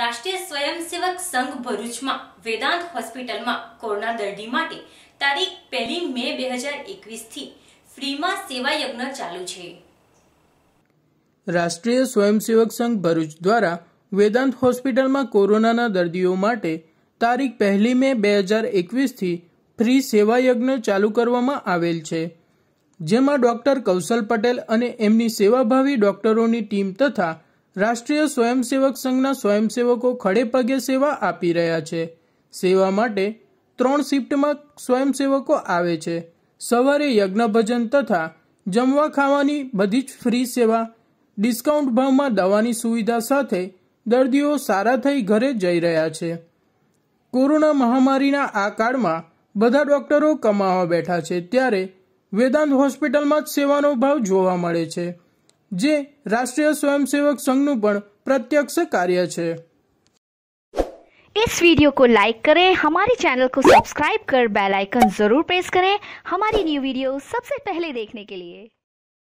રાષ્ટ્રીય સ્વયંસેવક સંઘ ભરૂચમાં વેદાંત હોસ્પિટલમાં કોરોના દર્દી માટે તારીખ પહેલી મે બે હજાર એકવીસથી ફ્રીમાં સેવા યજ્ઞ ચાલુ છે રાષ્ટ્રીય સ્વયંસેવક સંઘ ભરૂચ દ્વારા વેદાંત હોસ્પિટલમાં કોરોનાના દર્દીઓ માટે તારીખ પહેલી મે બે હજાર એકવીસથી ફ્રી સેવા યજ્ઞ ચાલુ કરવામાં આવેલ છે જેમાં ડોક્ટર કૌશલ પટેલ અને એમની સેવાભાવી ડોક્ટરોની ટીમ તથા રાષ્ટ્રીય સ્વયંસેવક સંઘના સ્વયંસેવકો ખડે પગે સેવા આપી રહ્યા છે સેવા માટે ત્રણ શિફ્ટમાં સ્વયંસેવકો આવે છે સવારે યજ્ઞ ભજન તથા જમવા ખાવાની બધી જ ફ્રી સેવા ડિસ્કાઉન્ટ ભાવમાં દવાની સુવિધા સાથે દર્દીઓ સારા થઈ ઘરે જઈ રહ્યા છે કોરોના મહામારીના આ કાળમાં બધા ડોક્ટરો કમાવા બેઠા છે ત્યારે વેદાંત હોસ્પિટલમાં જ સેવાનો ભાવ જોવા મળે છે જે રાષ્ટ્રીય સ્વયંસેવક સંઘનું પણ प्रत्यक्ष कार्य है इस वीडियो को लाइक करें हमारे चैनल को सब्सक्राइब कर बेल आइकन जरूर प्रेस करें हमारी न्यू वीडियो सबसे पहले देखने के लिए